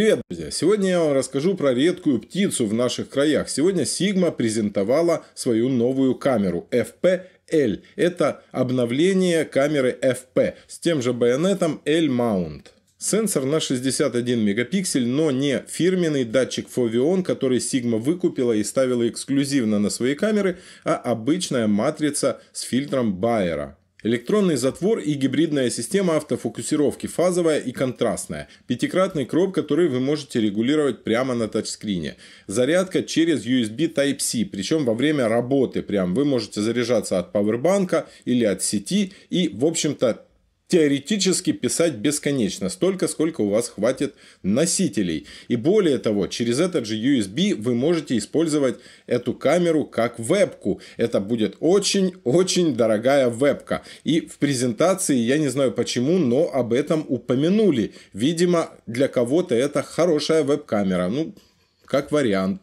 Привет, друзья! Сегодня я вам расскажу про редкую птицу в наших краях. Сегодня Sigma презентовала свою новую камеру FP L. Это обновление камеры FP с тем же байонетом L-Mount. Сенсор на 61 мегапиксель, но не фирменный датчик Foveon, который Sigma выкупила и ставила эксклюзивно на свои камеры, а обычная матрица с фильтром Байера. Электронный затвор и гибридная система автофокусировки фазовая и контрастная. Пятикратный кроп, который вы можете регулировать прямо на тачскрине. Зарядка через USB Type-C, причем во время работы прям. Вы можете заряжаться от пауэрбанка или от сети и, в общем-то, теоретически писать бесконечно, столько, сколько у вас хватит носителей. И более того, через этот же USB вы можете использовать эту камеру как вебку. Это будет очень-очень дорогая вебка. И в презентации, я не знаю почему, но об этом упомянули. Видимо, для кого-то это хорошая веб-камера. Ну, как вариант.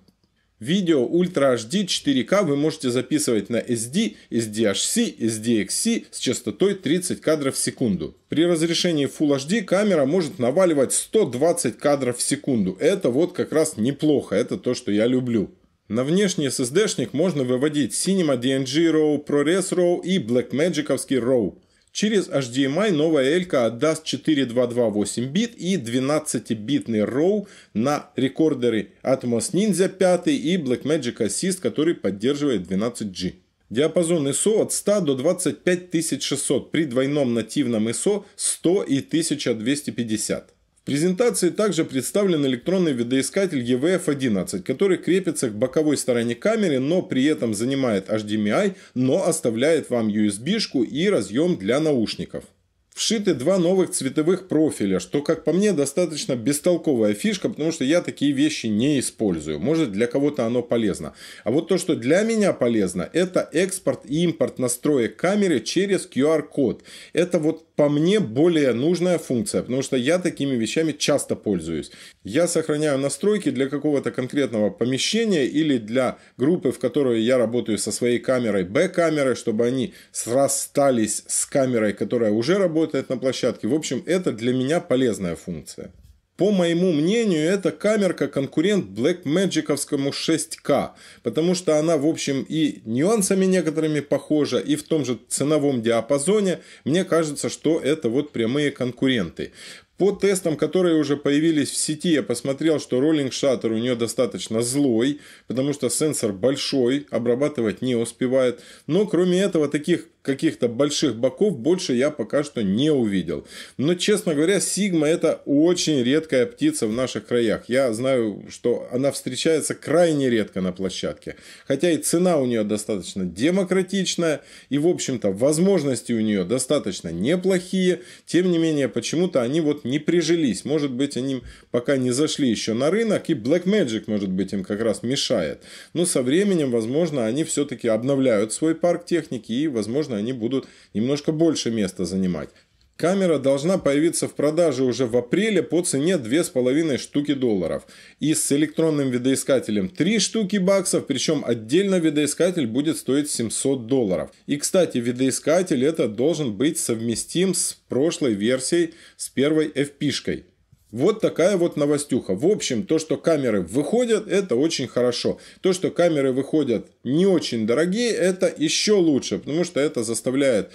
Видео Ultra HD 4 k вы можете записывать на SD, SDHC, SDXC с частотой 30 кадров в секунду. При разрешении Full HD камера может наваливать 120 кадров в секунду. Это вот как раз неплохо, это то, что я люблю. На внешний SSD-шник можно выводить Cinema DNG RAW, ProRes RAW и Blackmagic RAW. Через HDMI новая Элька отдаст 4228 бит и 12-битный RAW на рекордеры Atmos Ninja 5 и Blackmagic Assist, который поддерживает 12G. Диапазон ISO от 100 до 25600 при двойном нативном ISO 100 и 1250 презентации также представлен электронный видоискатель EVF-11, который крепится к боковой стороне камеры, но при этом занимает HDMI, но оставляет вам USB-шку и разъем для наушников. Вшиты два новых цветовых профиля, что, как по мне, достаточно бестолковая фишка, потому что я такие вещи не использую. Может, для кого-то оно полезно. А вот то, что для меня полезно, это экспорт и импорт настроек камеры через QR-код. Это вот по мне, более нужная функция, потому что я такими вещами часто пользуюсь. Я сохраняю настройки для какого-то конкретного помещения или для группы, в которой я работаю со своей камерой б камерой чтобы они срастались с камерой, которая уже работает на площадке. В общем, это для меня полезная функция. По моему мнению, эта камерка конкурент Blackmagic'овскому 6К, потому что она, в общем, и нюансами некоторыми похожа, и в том же ценовом диапазоне. Мне кажется, что это вот прямые конкуренты. По тестам, которые уже появились в сети, я посмотрел, что Rolling Shutter у нее достаточно злой, потому что сенсор большой, обрабатывать не успевает. Но кроме этого, таких каких-то больших боков больше я пока что не увидел. Но, честно говоря, сигма это очень редкая птица в наших краях. Я знаю, что она встречается крайне редко на площадке. Хотя и цена у нее достаточно демократичная, и, в общем-то, возможности у нее достаточно неплохие. Тем не менее, почему-то они вот не прижились. Может быть, они пока не зашли еще на рынок, и Black Magic, может быть, им как раз мешает. Но со временем, возможно, они все-таки обновляют свой парк техники, и, возможно, они будут немножко больше места занимать. Камера должна появиться в продаже уже в апреле по цене 2,5 штуки долларов. И с электронным видоискателем 3 штуки баксов, причем отдельно видоискатель будет стоить 700 долларов. И, кстати, видоискатель это должен быть совместим с прошлой версией, с первой FP-шкой. Вот такая вот новостюха. В общем, то, что камеры выходят, это очень хорошо. То, что камеры выходят не очень дорогие, это еще лучше, потому что это заставляет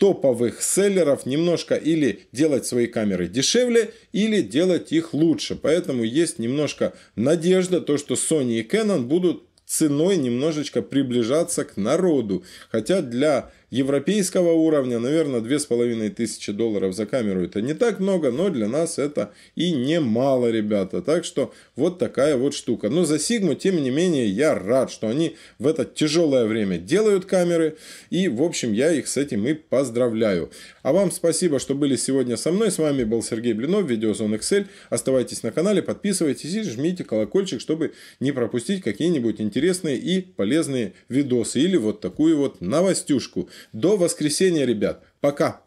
топовых селлеров немножко или делать свои камеры дешевле, или делать их лучше. Поэтому есть немножко надежда, то, что Sony и Canon будут ценой немножечко приближаться к народу. Хотя для европейского уровня, наверное, 2500 долларов за камеру это не так много, но для нас это и немало, ребята. Так что вот такая вот штука. Но за Sigma, тем не менее, я рад, что они в это тяжелое время делают камеры. И, в общем, я их с этим и поздравляю. А вам спасибо, что были сегодня со мной. С вами был Сергей Блинов, Видеозон Excel. Оставайтесь на канале, подписывайтесь и жмите колокольчик, чтобы не пропустить какие-нибудь интересные и полезные видосы или вот такую вот новостюшку. До воскресенья, ребят. Пока.